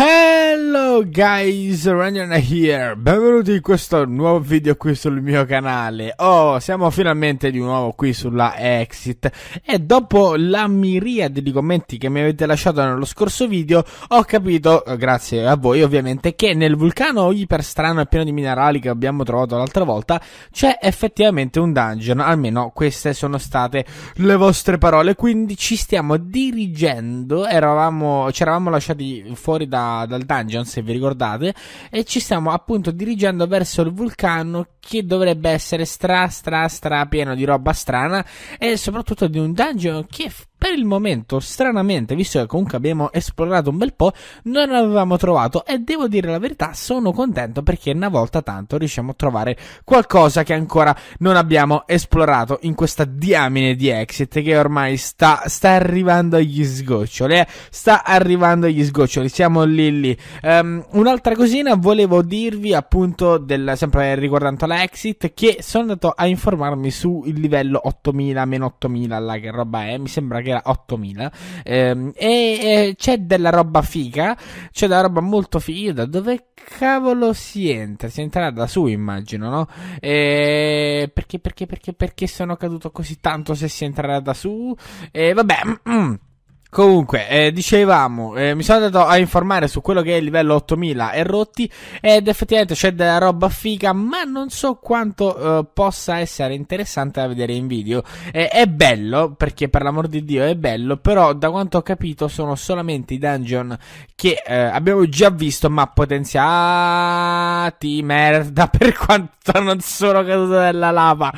Hey! Ciao guys, Ranion here, benvenuti in questo nuovo video qui sul mio canale Oh, siamo finalmente di nuovo qui sulla Exit E dopo la miriade di commenti che mi avete lasciato nello scorso video Ho capito, eh, grazie a voi ovviamente, che nel vulcano iperstrano e pieno di minerali che abbiamo trovato l'altra volta C'è effettivamente un dungeon, almeno queste sono state le vostre parole Quindi ci stiamo dirigendo, ci eravamo lasciati fuori da, dal dungeon se vi vi ricordate, e ci stiamo appunto dirigendo verso il vulcano che dovrebbe essere stra stra stra pieno di roba strana e soprattutto di un dungeon che per il momento, stranamente, visto che comunque abbiamo esplorato un bel po', non avevamo trovato e devo dire la verità, sono contento perché una volta tanto riusciamo a trovare qualcosa che ancora non abbiamo esplorato in questa diamine di exit che ormai sta, sta arrivando agli sgoccioli, eh? sta arrivando agli sgoccioli, siamo lì lì. Um, un'altra cosina volevo dirvi appunto del, sempre riguardante exit, che sono andato a informarmi sul livello 8000-8000 che roba è, mi sembra che era 8000. Ehm, e, e, c'è della roba figa, c'è della roba molto figa. Da dove cavolo si entra? Si entrerà da su, immagino, no? E, perché, perché, perché, perché sono caduto così tanto se si entrerà da su? E, vabbè. Mm-mm. Comunque, eh, dicevamo, eh, mi sono andato a informare su quello che è il livello 8000 e rotti ed effettivamente c'è della roba figa, ma non so quanto eh, possa essere interessante da vedere in video. Eh, è bello, perché per l'amor di Dio è bello, però da quanto ho capito sono solamente i dungeon che eh, abbiamo già visto, ma potenziati merda per quanto non sono caduto dalla lava.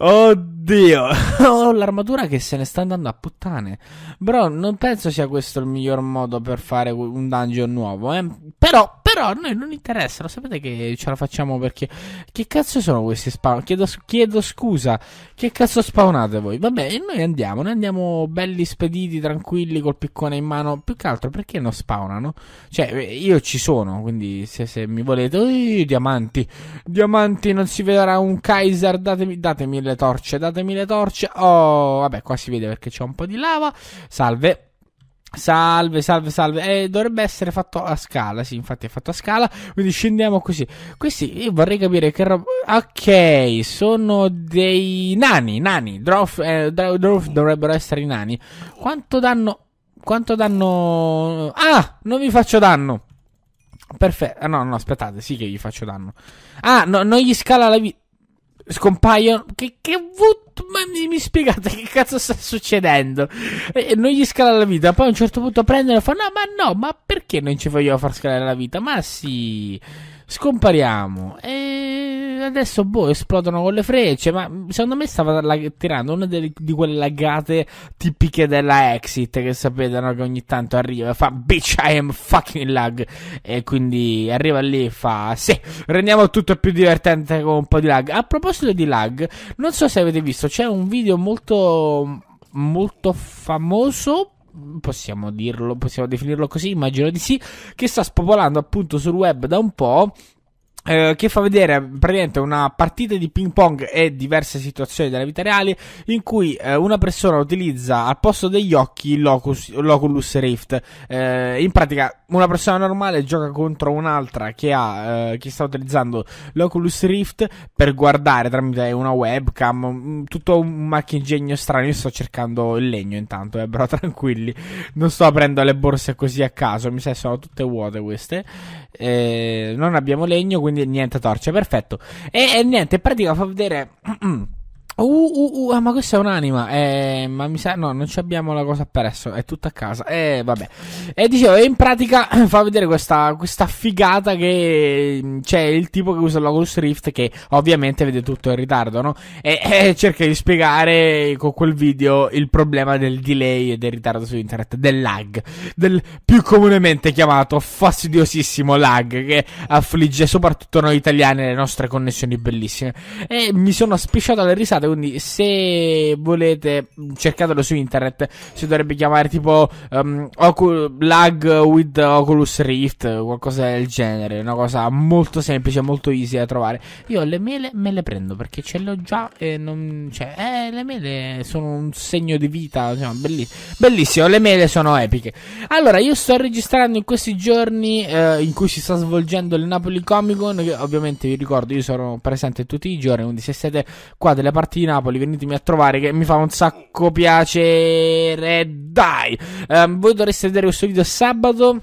Oddio, ho l'armatura che se ne sta andando a puttane. Bro, non penso sia questo il miglior modo per fare un dungeon nuovo. Eh? Però però a noi non interessa, lo sapete che ce la facciamo perché... Che cazzo sono questi spawn? Chiedo, chiedo scusa, che cazzo spawnate voi? Vabbè, e noi andiamo, noi andiamo belli spediti, tranquilli, col piccone in mano. Più che altro perché non spawnano? Cioè, eh, io ci sono, quindi se, se mi volete... Ui, diamanti, diamanti, non si vedrà un Kaiser, datemi, datemi le torce, datemi le torce. Oh, vabbè, qua si vede perché c'è un po' di lava. Salve. Salve, salve, salve. Eh, dovrebbe essere fatto a scala. Sì, infatti è fatto a scala. Quindi scendiamo così. Questi io vorrei capire che roba. Ok, sono dei nani. Nani. Drof, eh, Drof dovrebbero essere i nani. Quanto danno. Quanto danno. Ah, non vi faccio danno. Perfetto. Ah, no, no, aspettate. Sì, che gli faccio danno. Ah, no, non gli scala la vita scompaiono. Che, che ma mi, mi, spiegate che cazzo sta succedendo? E non gli scala la vita. Poi a un certo punto prendono e fanno: No, ah, ma no, ma perché non ci vogliono far scalare la vita? Ma sì, scompariamo. E adesso boh, esplodono con le frecce. Ma secondo me stava lag- tirando una delle, di quelle laggate tipiche della exit. Che sapete no? che ogni tanto arriva e fa Bitch, I am fucking lag. E quindi arriva lì e fa Sì, rendiamo tutto più divertente con un po' di lag. A proposito di lag, non so se avete visto, c'è un video molto. Molto famoso possiamo dirlo, possiamo definirlo così, immagino di sì, che sta spopolando appunto sul web da un po' Eh, che fa vedere praticamente una partita di ping pong e diverse situazioni della vita reale in cui eh, una persona utilizza al posto degli occhi l'Oculus, Rift. Eh, in pratica una persona normale gioca contro un'altra che, ha, eh, che sta utilizzando l'Oculus Rift per guardare tramite una webcam, mm, tutto un marchingegno strano. Io sto cercando il legno intanto, eh, però tranquilli, non sto aprendo le borse così a caso, mi sa che sono tutte vuote queste. non abbiamo legno, quindi niente torce, perfetto. E, e niente, in pratica fa vedere... Uh, uh, uh, ah, ma questa è un'anima. Eh, ma mi sa. No, non ci abbiamo la cosa per adesso. È tutta a casa. Eh, vabbè. E eh, dicevo, in pratica fa vedere questa, questa figata che mm, c'è il tipo che usa l'Oculus Rift. Che ovviamente vede tutto in ritardo, no? E, e eh, cerca di spiegare con quel video il problema del delay e del ritardo su internet. Del lag. Del più comunemente chiamato fastidiosissimo lag. Che affligge soprattutto noi italiani e le nostre connessioni bellissime. E mi sono spisciato alle risate quindi, se volete, mm, cercatelo su internet. Si dovrebbe chiamare tipo um, ehm, Ocul- Lag with Oculus Rift, qualcosa del genere. Una cosa molto semplice, molto easy da trovare. Io le mele me le prendo perché ce l'ho già e non. Cioè, eh, le mele sono un segno di vita. Cioè, belliss- bellissimo, le mele sono epiche. Allora, io sto registrando in questi giorni eh, in cui si sta svolgendo il Napoli Comic Con. Ovviamente vi ricordo, io sono presente tutti i giorni. Quindi, se siete qua delle partite di Napoli, venitemi a trovare che mi fa un sacco piacere. Dai, um, voi dovreste vedere questo video sabato.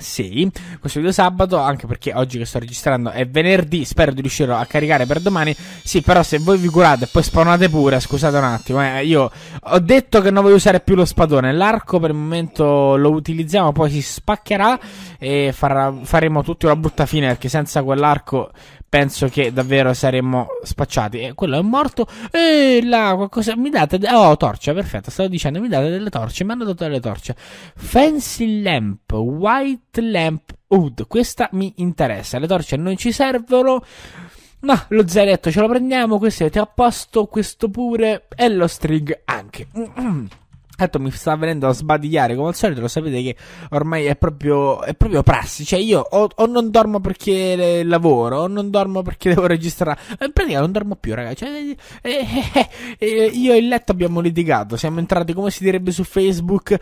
Sì, questo video sabato, anche perché oggi che sto registrando è venerdì, spero di riuscire a caricare per domani. Sì, però se voi vi curate e poi spawnate pure, scusate un attimo, eh, io ho detto che non voglio usare più lo spadone, l'arco per il momento lo utilizziamo, poi si spaccherà e farà, faremo tutti una brutta fine perché senza quell'arco penso che davvero saremmo spacciati. E quello è morto. E là, qualcosa. Mi date. De- oh, torcia, perfetto. Stavo dicendo, mi date delle torce. Mi hanno dato delle torce. Fancy Lamp, White Lamp Hood. Questa mi interessa. Le torce non ci servono. Ma lo zainetto ce lo prendiamo. Questo siete a posto. Questo pure. E lo string anche. mm Certo, mi sta venendo a sbadigliare come al solito, lo sapete che ormai è proprio, è proprio prassi, cioè io o, o, non dormo perché lavoro, o non dormo perché devo registrare, eh, in pratica non dormo più ragazzi, cioè, eh eh, eh, eh, eh, io e il letto abbiamo litigato, siamo entrati come si direbbe su Facebook,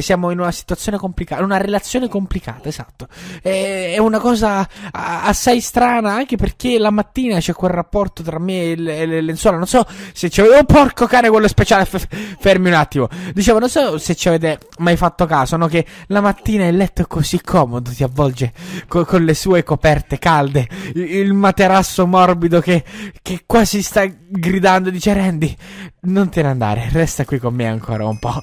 siamo in una situazione complicata, una relazione complicata, esatto, è una cosa assai strana anche perché la mattina c'è quel rapporto tra me e le, le lenzuola, non so se c'è, oh porco cane quello speciale, fermi un attimo Dicevo, non so se ci avete mai fatto caso, no? Che la mattina il letto è così comodo, si avvolge co- con le sue coperte calde, il, il materasso morbido che, che, quasi sta gridando, dice Randy, non te ne andare, resta qui con me ancora un po'.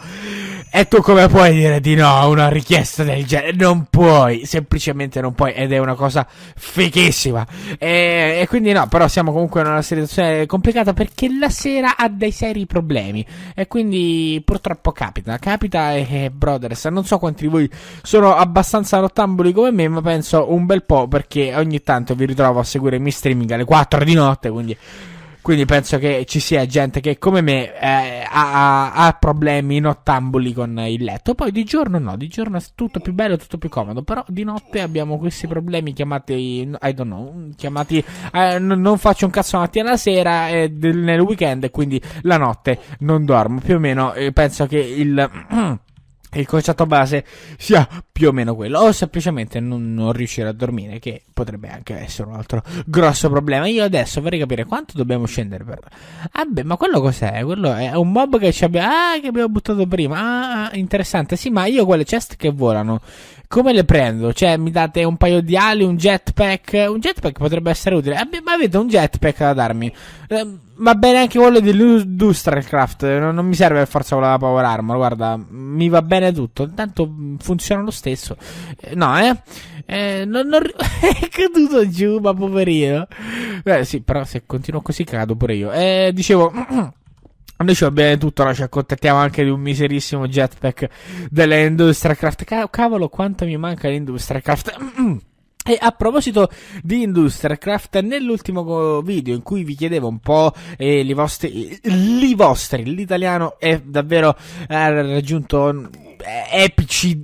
E tu come puoi dire di no a una richiesta del genere? Non puoi, semplicemente non puoi, ed è una cosa fichissima. E, e, quindi no, però siamo comunque in una situazione complicata perché la sera ha dei seri problemi. E quindi purtroppo capita, capita e, e brothers, non so quanti di voi sono abbastanza rottambuli come me, ma penso un bel po' perché ogni tanto vi ritrovo a seguire i miei streaming alle 4 di notte, quindi... Quindi penso che ci sia gente che come me eh, ha, ha, problemi nottambuli con il letto. Poi di giorno no, di giorno è tutto più bello, tutto più comodo. Però di notte abbiamo questi problemi chiamati, I don't know, chiamati eh, n- non faccio un cazzo la mattina alla sera eh, del, nel weekend, quindi la notte non dormo. Più o meno eh, penso che il... il concetto base sia più o meno quello, o semplicemente non, non, riuscire a dormire, che potrebbe anche essere un altro grosso problema. Io adesso vorrei capire quanto dobbiamo scendere per. Ah, beh, ma quello cos'è? Quello è un mob che ci abbiamo. Ah, che abbiamo buttato prima. Ah, ah, interessante. Sì, ma io quelle chest che volano come le prendo? Cioè, mi date un paio di ali, un jetpack? Un jetpack potrebbe essere utile. Eh, ma avete un jetpack da darmi? Eh, va bene anche quello di Dustralcraft. Non, non mi serve per forza quella Power Armor. Guarda, mi va bene tutto. Intanto mm, funziona lo stesso. Eh, no, eh? eh non, non... è caduto giù, ma poverino. Beh, sì, però se continuo così cado pure io. Eh, dicevo. Noi ci va bene tutto, no? ci accontentiamo anche di un miserissimo jetpack dell'Industrialcraft. Ca- cavolo, quanto mi manca l'Industrialcraft. E a proposito di Industrialcraft, nell'ultimo video in cui vi chiedevo un po' eh, li vostri, li vostri, l'italiano è davvero eh, raggiunto mm, epici,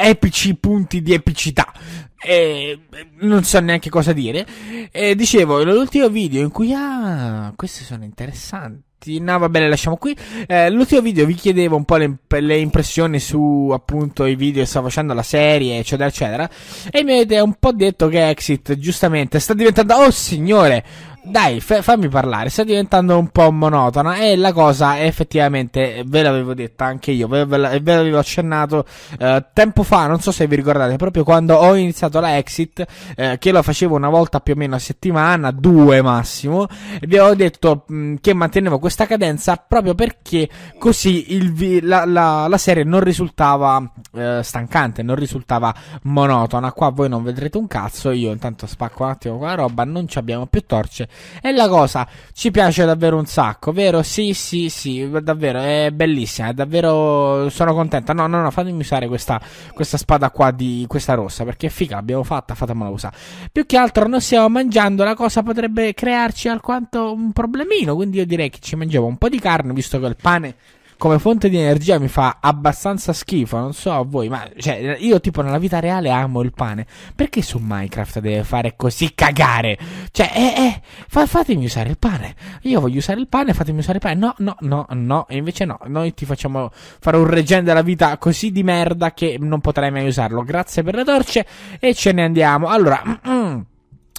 epici punti di epicità. E eh, non so neanche cosa dire. Eh, dicevo, nell'ultimo video in cui, ah, queste sono interessanti mattina. Va bene, lasciamo qui. Eh, l'ultimo video vi chiedevo un po' le, le, impressioni su appunto i video che sta facendo la serie, eccetera, eccetera. E mi avete un po' detto che Exit, giustamente, sta diventando, oh signore, dai, f- fammi parlare, sta diventando un po' monotona e la cosa è effettivamente, eh, ve l'avevo detta anche io, ve, ve, ve l'avevo accennato eh, tempo fa, non so se vi ricordate, proprio quando ho iniziato la exit, eh, che lo facevo una volta più o meno a settimana, due massimo, vi avevo detto mh, mm, che mantenevo questa cadenza proprio perché così vi- la, la, la, serie non risultava eh, stancante, non risultava monotona, qua voi non vedrete un cazzo, io intanto spacco un attimo quella roba, non ci abbiamo più torce e la cosa ci piace davvero un sacco, vero? Sì, sì, sì, davvero, è bellissima, è davvero sono contenta. No, no, no, fatemi usare questa, questa spada qua di questa rossa, perché è figa, l'abbiamo fatta, fatemela usare. Più che altro non stiamo mangiando, la cosa potrebbe crearci alquanto un problemino, quindi io direi che ci mangiamo un po' di carne, visto che il pane come fonte di energia mi fa abbastanza schifo, non so a voi, ma cioè, io tipo nella vita reale amo il pane. Perché su Minecraft deve fare così cagare? Cioè, eh, eh, fa, fatemi usare il pane. Io voglio usare il pane, fatemi usare il pane. No, no, no, no, e invece no, noi ti facciamo fare un regen della vita così di merda che non potrai mai usarlo. Grazie per le torce e ce ne andiamo. Allora... Mm -mm.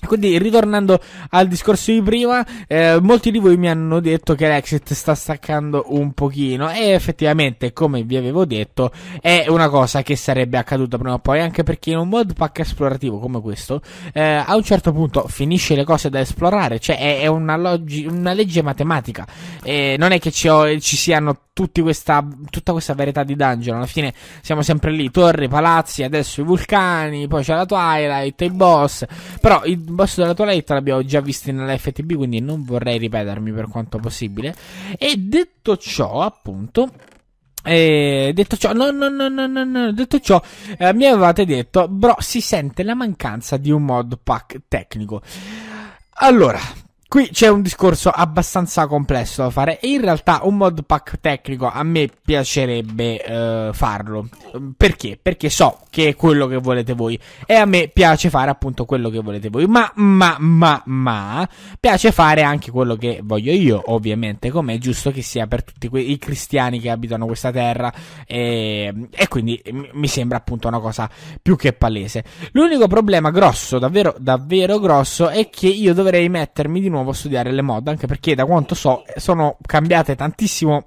Quindi, ritornando al discorso di prima, eh, molti di voi mi hanno detto che l'exit sta staccando un pochino. E effettivamente, come vi avevo detto, è una cosa che sarebbe accaduta prima o poi, anche perché in un modpack esplorativo come questo, eh, a un certo punto finisce le cose da esplorare. Cioè, è, è una, log- una, legge matematica. Eh, non è che ci, ho, ci siano questa, tutta questa varietà di dungeon. Alla fine siamo sempre lì: torri, palazzi, adesso i vulcani, poi c'è la Twilight, i boss. Però i basso della tua l'abbiamo già visto nella FTB, quindi non vorrei ripetermi per quanto possibile. E detto ciò, appunto. Eh, detto ciò, no, no, no, no, no, no detto ciò, eh, mi avevate detto, bro, si sente la mancanza di un mod pack tecnico. Allora, Qui c'è un discorso abbastanza complesso da fare e in realtà un modpack tecnico a me piacerebbe uh, farlo. Perché? Perché so che è quello che volete voi e a me piace fare appunto quello che volete voi. Ma, ma, ma, ma, piace fare anche quello che voglio io, ovviamente, come è giusto che sia per tutti que- i cristiani che abitano questa terra e, ehm, e quindi mi sembra appunto una cosa più che palese. L'unico problema grosso, davvero, davvero grosso, è che io dovrei mettermi di nuovo nuovo a studiare le mod, anche perché da quanto so sono cambiate tantissimo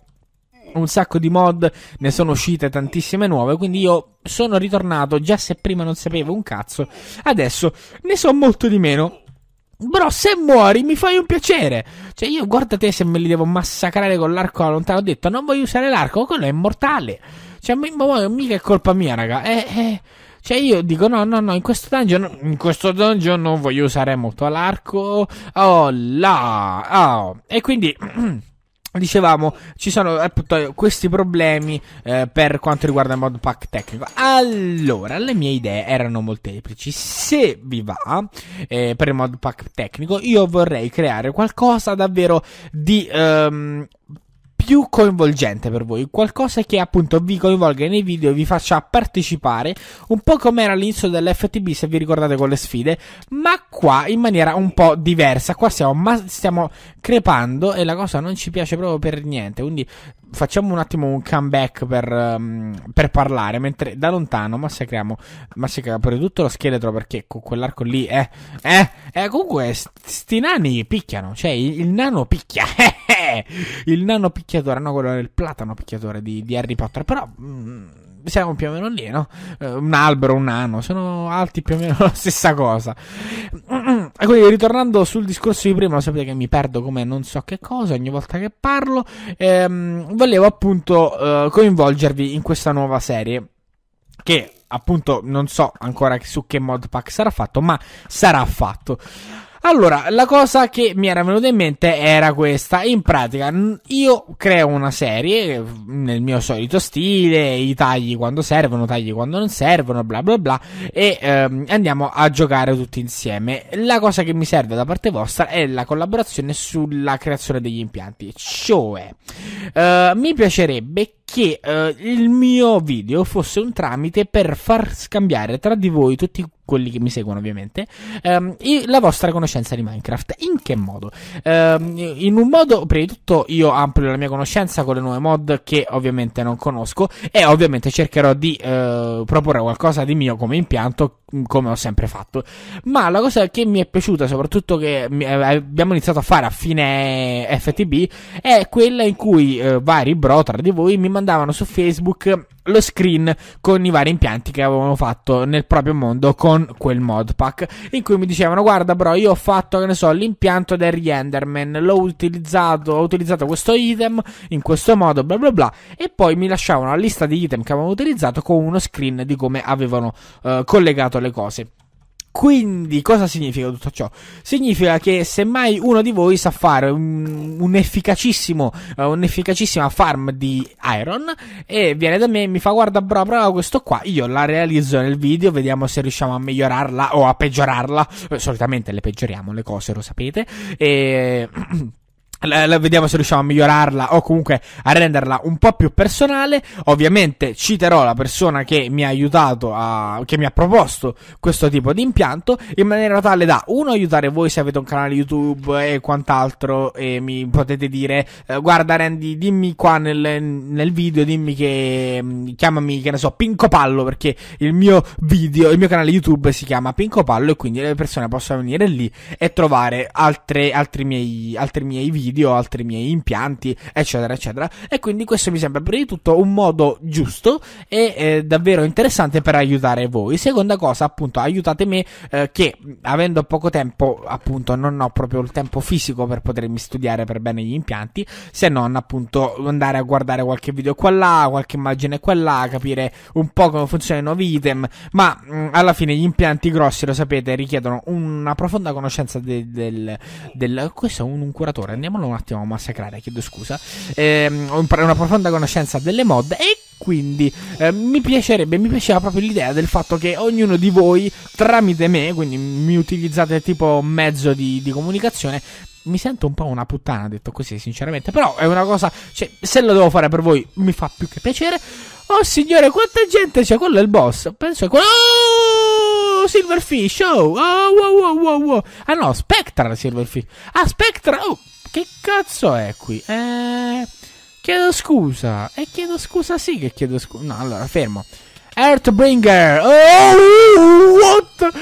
un sacco di mod, ne sono uscite tantissime nuove, quindi io sono ritornato, già se prima non sapevo un cazzo, adesso ne so molto di meno. Bro, se muori mi fai un piacere. Cioè io guarda te se me li devo massacrare con l'arco lontano. Ho detto non voglio usare l'arco, quello è immortale. Cioè, ma, ma mica è colpa mia, raga. Eh, eh. Cioè, io dico: no, no, no, in questo dungeon. In questo dungeon non voglio usare molto l'arco. Oh là. Oh. E quindi. Dicevamo, ci sono appunto questi problemi eh, per quanto riguarda il modpack tecnico. Allora, le mie idee erano molteplici. Se vi va eh, per il modpack tecnico, io vorrei creare qualcosa davvero di ehm, più coinvolgente per voi, qualcosa che appunto vi coinvolga nei video e vi faccia partecipare, un po' come era all'inizio dell'FTB se vi ricordate con le sfide, ma qua in maniera un po' diversa, qua stiamo, ma- stiamo crepando e la cosa non ci piace proprio per niente, quindi facciamo un attimo un comeback per, um, per parlare, mentre da lontano massacriamo, massacriamo pure tutto lo scheletro perché con quell'arco lì, è, eh, eh, eh comunque sti nani picchiano, cioè il, il nano picchia, eh il nano picchiatore, no, quello del platano picchiatore di, di Harry Potter, però... Mm, siamo più o meno lì, no? Eh, un albero, un nano, sono alti più o meno la stessa cosa. E quindi ecco, ritornando sul discorso di prima, lo sapete che mi perdo come non so che cosa ogni volta che parlo, ehm, volevo appunto eh, coinvolgervi in questa nuova serie che appunto non so ancora su che modpack sarà fatto, ma sarà fatto. Allora, la cosa che mi era venuta in mente era questa. In pratica, io creo una serie mm, nel mio solito stile, i tagli quando servono, tagli quando non servono, bla bla bla, e ehm, andiamo a giocare tutti insieme. La cosa che mi serve da parte vostra è la collaborazione sulla creazione degli impianti. Cioè, eh, mi piacerebbe che eh, il mio video fosse un tramite per far scambiare tra di voi tutti quelli che mi seguono ovviamente ehm, la vostra conoscenza di Minecraft in che modo? Ehm, in un modo prima di tutto io amplio la mia conoscenza con le nuove mod che ovviamente non conosco e ovviamente cercherò di eh, proporre qualcosa di mio come impianto mm, come ho sempre fatto ma la cosa che mi è piaciuta soprattutto che eh, abbiamo iniziato a fare a fine FTB è quella in cui eh, vari bro tra di voi mi mandano mandavano su Facebook lo screen con i vari impianti che avevano fatto nel proprio mondo con quel modpack in cui mi dicevano guarda bro io ho fatto che ne so l'impianto del Rienderman l'ho utilizzato ho utilizzato questo item in questo modo bla bla bla e poi mi lasciavano la lista di item che avevano utilizzato con uno screen di come avevano eh, collegato le cose quindi, cosa significa tutto ciò? Significa che semmai uno di voi sa fare un, un efficacissimo, uh, eh, un'efficacissima farm di iron e viene da me e mi fa guarda bravo, bravo questo qua, io la realizzo nel video, vediamo se riusciamo a migliorarla o a peggiorarla. Eh, solitamente le peggioriamo le cose, lo sapete. E... Vediamo se riusciamo a migliorarla o comunque a renderla un po' più personale. Ovviamente citerò la persona che mi ha aiutato, a, che mi ha proposto questo tipo di impianto in maniera tale da uno aiutare voi se avete un canale YouTube e quant'altro e mi potete dire eh, guarda Randy dimmi qua nel, nel video, dimmi che mm, chiamami che ne so Pinco Pallo perché il mio video, il mio canale YouTube si chiama Pinco Pallo e quindi le persone possono venire lì e trovare altre, altri, miei, altri miei video video, altri miei impianti, eccetera, eccetera. E quindi questo mi sembra prima di tutto un modo giusto e eh, davvero interessante per aiutare voi. Seconda cosa, appunto, aiutate me eh, che avendo poco tempo, appunto, non ho proprio il tempo fisico per potermi studiare per bene gli impianti, se non appunto andare a guardare qualche video qua là, qualche immagine qua là, capire un po' come funzionano i nuovi item, ma mh, mm, alla fine gli impianti grossi, lo sapete, richiedono una profonda conoscenza del... del, del questo è un, un curatore, andiamo andiamolo un attimo a massacrare, chiedo scusa. Eh, ho una profonda conoscenza delle mod e quindi eh, mi piacerebbe, mi piaceva proprio l'idea del fatto che ognuno di voi tramite me, quindi mi utilizzate tipo mezzo di, di comunicazione, mi sento un po' una puttana, detto così, sinceramente. Però è una cosa. Cioè, se lo devo fare per voi, mi fa più che piacere. Oh signore, quanta gente c'è! Quello è il boss. Penso che quello. Oh, Silverfish! Oh, oh, oh, oh, oh, oh. Ah no, Spectra Silverfish. Ah, Spectra! Oh, che cazzo è qui? Eh, chiedo scusa. E eh, chiedo scusa, sì che chiedo scusa. No, allora, fermo. Earthbringer! Oh, what?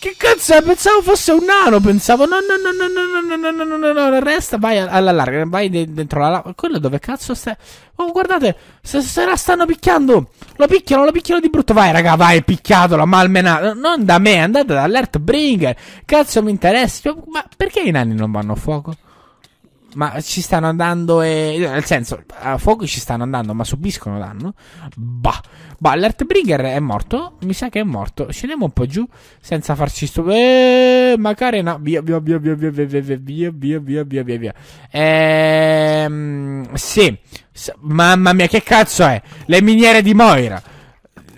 Che cazzo è? Pensavo fosse un nano, pensavo. No, no, no, no, no, no, no, no, no, no, no, resta, vai alla larga, vai dentro la lava. Quello dove cazzo sta? Oh, guardate, se, se la stanno picchiando. Lo picchiano, lo picchiano di brutto. Vai, raga, vai, picchiatelo, malmenato. Non da me, andate dall'Earthbringer. Cazzo mi interessa. Ma perché i nani non vanno a fuoco? ma ci stanno andando e... Nel senso, a fuoco ci stanno andando, ma subiscono danno. Bah. Bah, l'Artbrigger è morto. Mi sa che è morto. Scendiamo un po' giù senza farci stu... Eeeh, magari no. Via, via, via, via, via, via, via, via, via, via, via, via, Ehm... Sì. Mamma mia, che cazzo è? Le miniere di Moira.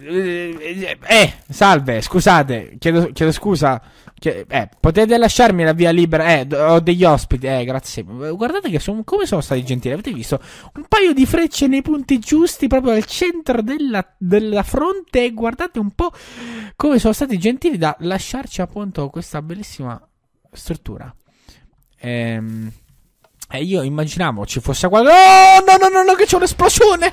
Eh, salve, scusate. Chiedo, chiedo scusa. Cioè, eh, potete lasciarmi la via libera. Eh, ho degli ospiti. Eh, grazie. Guardate che sono, come sono stati gentili. Avete visto? Un paio di frecce nei punti giusti, proprio al centro della, della fronte. E guardate un po' come sono stati gentili da lasciarci appunto questa bellissima struttura. Ehm. E io immaginavo ci fosse qualcosa. Oh, no, no, no, no, che c'è un'esplosione.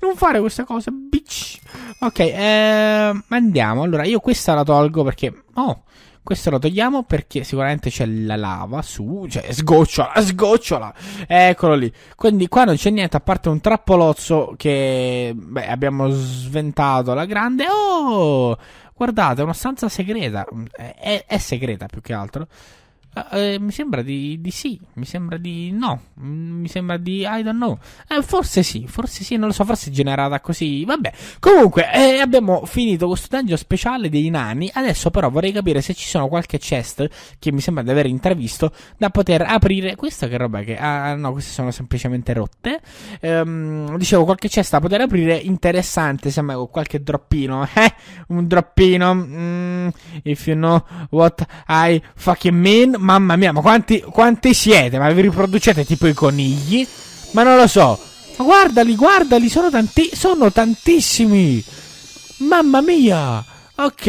non fare questa cosa, bitch. Ok, ehm, andiamo. Allora, io questa la tolgo perché. Oh, questa la togliamo perché sicuramente c'è la lava su. Cioè, sgocciola, sgocciola. Eccolo lì. Quindi qua non c'è niente a parte un trappolozzo che. Beh, abbiamo sventato la grande. Oh, guardate, è una stanza segreta. È, è segreta più che altro. Ah, eh, mi sembra di, di, sì, mi sembra di no, mm, mi sembra di I don't know. Eh, forse sì, forse sì, non lo so, forse è generata così. Vabbè, comunque eh, abbiamo finito questo dungeon speciale dei nani. Adesso però vorrei capire se ci sono qualche chest che mi sembra di aver intravisto da poter aprire. Questa che roba che... Ah, ah no, queste sono semplicemente rotte. Ehm, dicevo, qualche chest da poter aprire interessante, sembra con qualche droppino. Eh, un droppino. Mm, if you know what I fucking mean. Mamma mia, ma quanti, quanti siete? Ma vi riproducete tipo i conigli? Ma non lo so. Ma guardali, guardali, sono, tanti, sono tantissimi. Mamma mia. Ok,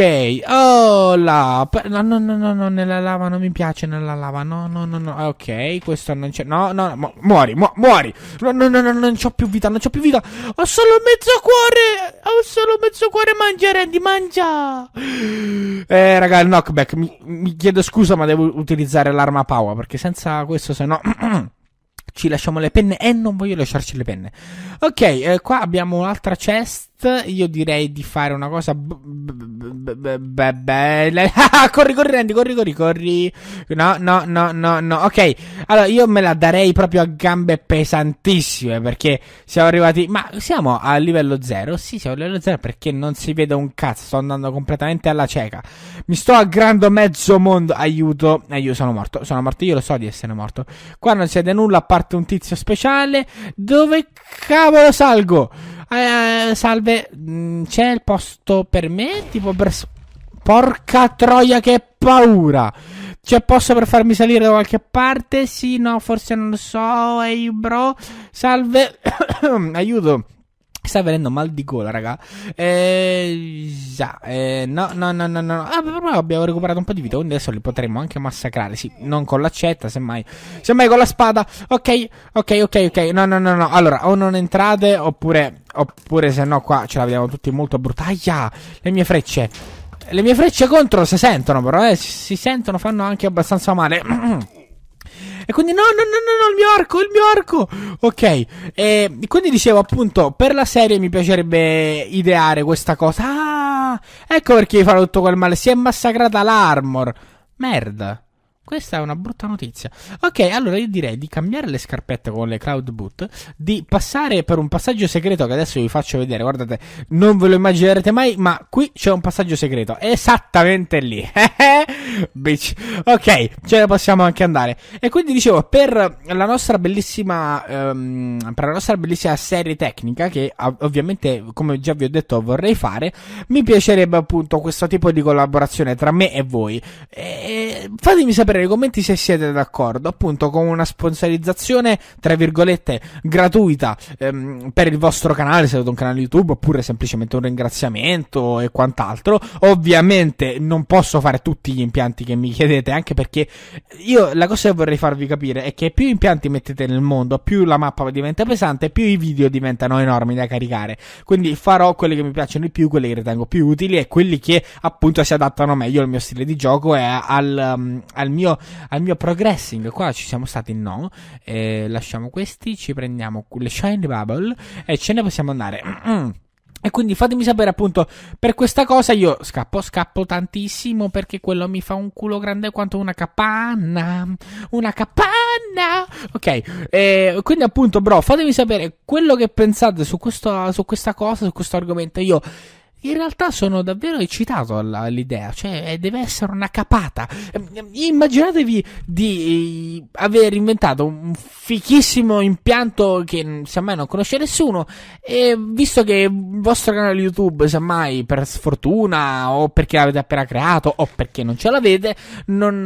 oh la, no, no, no, no, nella lava non mi piace, nella lava, no, no, no, no, ok, questo non c'è, no, no, mu muori, mu muori, no, no, no, no, non c'ho più vita, non c'ho più vita, ho solo mezzo cuore, ho solo mezzo cuore, mangia Randy, mangia! Eh, raga, il knockback, mi, mi chiedo scusa ma devo utilizzare l'arma power, perché senza questo se no... ci lasciamo le penne e non voglio lasciarci le penne. Ok, eh, qua abbiamo un'altra chest io direi di fare una cosa bella. corri, corri, Randy, corri, corri, corri. No, no, no, no, no. Ok, allora io me la darei proprio a gambe pesantissime perché siamo arrivati. Ma siamo a livello 0? Sì, siamo a livello 0 perché non si vede un cazzo. Sto andando completamente alla cieca. Mi sto aggrando mezzo mondo. Aiuto, aiuto, sono morto. Sono morto, io lo so di essere morto. Qua non si vede nulla a parte un tizio speciale. Dove cavolo salgo? Eh, salve, mm, c'è il posto per me? Tipo per... Porca troia che paura! C'è posto per farmi salire da qualche parte? Sì, no, forse non lo so. Ehi, hey bro. Salve. Aiuto. Sta venendo mal di gola, raga. Eh, già, eh, no, no, no, no, no. Ah, però abbiamo recuperato un po' di vita, quindi adesso li potremo anche massacrare. Sì, non con l'accetta, semmai. Semmai con la spada. Ok, ok, ok, ok. No, no, no, no. Allora, o non entrate, oppure Oppure se no qua ce la vediamo tutti molto brutta. Aia! Le mie frecce. Le mie frecce contro si sentono però, eh. Si sentono, fanno anche abbastanza male. E quindi no, no, no, no, il mio arco, il mio arco. Ok, e quindi dicevo appunto, per la serie mi piacerebbe ideare questa cosa. Ah, ecco perché gli fa tutto quel male. Si è massacrata l'armor. Merda. Questa è una brutta notizia. Ok, allora io direi di cambiare le scarpette con le Cloud Boot, di passare per un passaggio segreto che adesso vi faccio vedere. Guardate, non ve lo immaginerete mai, ma qui c'è un passaggio segreto. Esattamente lì. Bitch. Ok, ce ne possiamo anche andare. E quindi dicevo, per la nostra bellissima, um, per la nostra bellissima serie tecnica, che ovviamente, come già vi ho detto, vorrei fare, mi piacerebbe appunto questo tipo di collaborazione tra me e voi. E, fatemi sapere sapere nei commenti se siete d'accordo, appunto, con una sponsorizzazione, tra virgolette, gratuita ehm, per il vostro canale, se avete un canale YouTube, oppure semplicemente un ringraziamento e quant'altro. Ovviamente non posso fare tutti gli impianti che mi chiedete, anche perché io la cosa che vorrei farvi capire è che più impianti mettete nel mondo, più la mappa diventa pesante, più i video diventano enormi da caricare. Quindi farò quelli che mi piacciono di più, quelli che ritengo più utili e quelli che appunto si adattano meglio al mio stile di gioco e al, um, al mio mio, al mio progressing. Qua ci siamo stati no. Eh, lasciamo questi, ci prendiamo le Shiny Bubble e ce ne possiamo andare. E quindi fatemi sapere appunto per questa cosa io scappo, scappo tantissimo perché quello mi fa un culo grande quanto una capanna, una capanna. Ok, e quindi appunto bro, fatemi sapere quello che pensate su, questo, su questa cosa, su questo argomento. Io in realtà sono davvero eccitato all'idea, cioè eh, deve essere una capata. Eh, immaginatevi di eh, aver inventato un fichissimo impianto che mm, semmai non conosce nessuno e visto che il vostro canale YouTube semmai per sfortuna o perché l'avete appena creato o perché non ce l'avete non,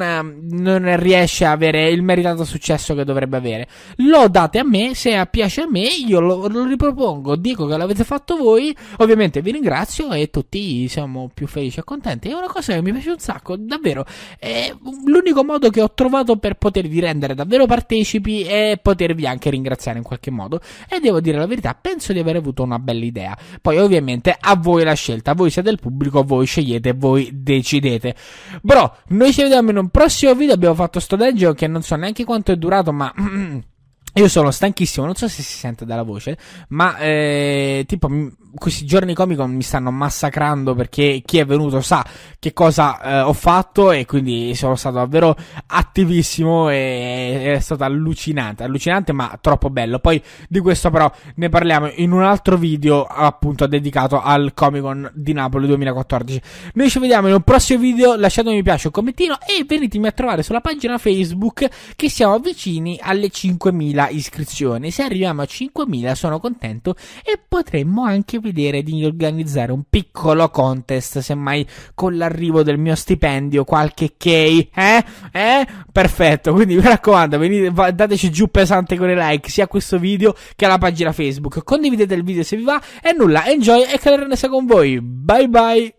non riesce a avere il meritato successo che dovrebbe avere. Lo date a me, se piace a me io lo, lo ripropongo, dico che l'avete fatto voi, ovviamente vi ringrazio inizio e tutti siamo più felici e contenti. È una cosa che mi piace un sacco, davvero. È l'unico modo che ho trovato per potervi rendere davvero partecipi e potervi anche ringraziare in qualche modo. E devo dire la verità, penso di aver avuto una bella idea. Poi ovviamente a voi la scelta, voi siete il pubblico, voi scegliete, voi decidete. Bro, noi ci vediamo in un prossimo video, abbiamo fatto sto dungeon che non so neanche quanto è durato, ma... Io sono stanchissimo, non so se si sente dalla voce, ma eh, tipo questi giorni Comic Con mi stanno massacrando perché chi è venuto sa che cosa eh, ho fatto e quindi sono stato davvero attivissimo e è stato allucinante, allucinante ma troppo bello. Poi di questo però ne parliamo in un altro video appunto dedicato al Comic Con di Napoli 2014. Noi ci vediamo in un prossimo video, lasciate un mi piace, un commentino e venitemi a trovare sulla pagina Facebook che siamo vicini alle 5000 5.000 iscrizioni. Se arriviamo a 5.000 sono contento e potremmo anche vedere di organizzare un piccolo contest, semmai con l'arrivo del mio stipendio qualche K, eh? Eh? Perfetto, quindi mi raccomando, venite, dateci giù pesante con i like sia a questo video che alla pagina Facebook. Condividete il video se vi va e nulla, enjoy e che la rende con voi. Bye bye.